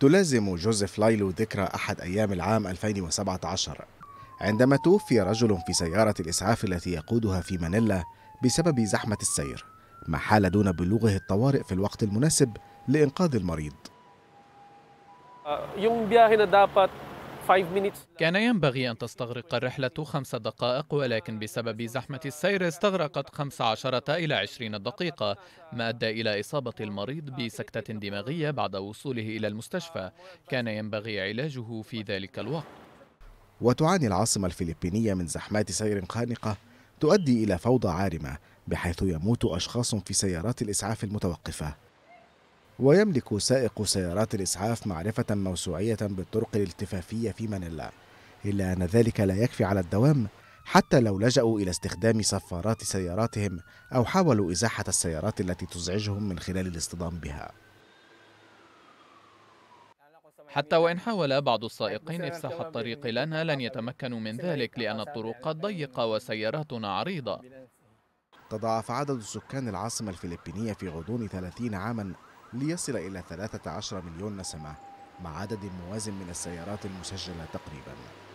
تلازم جوزيف لايلو ذكرى أحد أيام العام 2017 عندما توفي رجل في سيارة الإسعاف التي يقودها في مانيلا بسبب زحمة السير ما حال دون بلوغه الطوارئ في الوقت المناسب لإنقاذ المريض. آه، كان ينبغي أن تستغرق الرحلة خمس دقائق ولكن بسبب زحمة السير استغرقت 15 إلى 20 دقيقة ما أدى إلى إصابة المريض بسكتة دماغية بعد وصوله إلى المستشفى كان ينبغي علاجه في ذلك الوقت وتعاني العاصمة الفلبينية من زحمات سير خانقة تؤدي إلى فوضى عارمة بحيث يموت أشخاص في سيارات الإسعاف المتوقفة ويملك سائق سيارات الإسعاف معرفة موسوعية بالطرق الالتفافية في مانيلا إلا أن ذلك لا يكفي على الدوام حتى لو لجأوا إلى استخدام صفارات سياراتهم أو حاولوا إزاحة السيارات التي تزعجهم من خلال الاصطدام بها حتى وإن حاول بعض السائقين إفساح الطريق لنا لن يتمكنوا من ذلك لأن الطرق ضيقة وسياراتنا عريضة تضاعف عدد سكان العاصمة الفلبينية في غضون 30 عاماً ليصل إلى 13 مليون نسمة مع عدد موازٍ من السيارات المسجلة تقريباً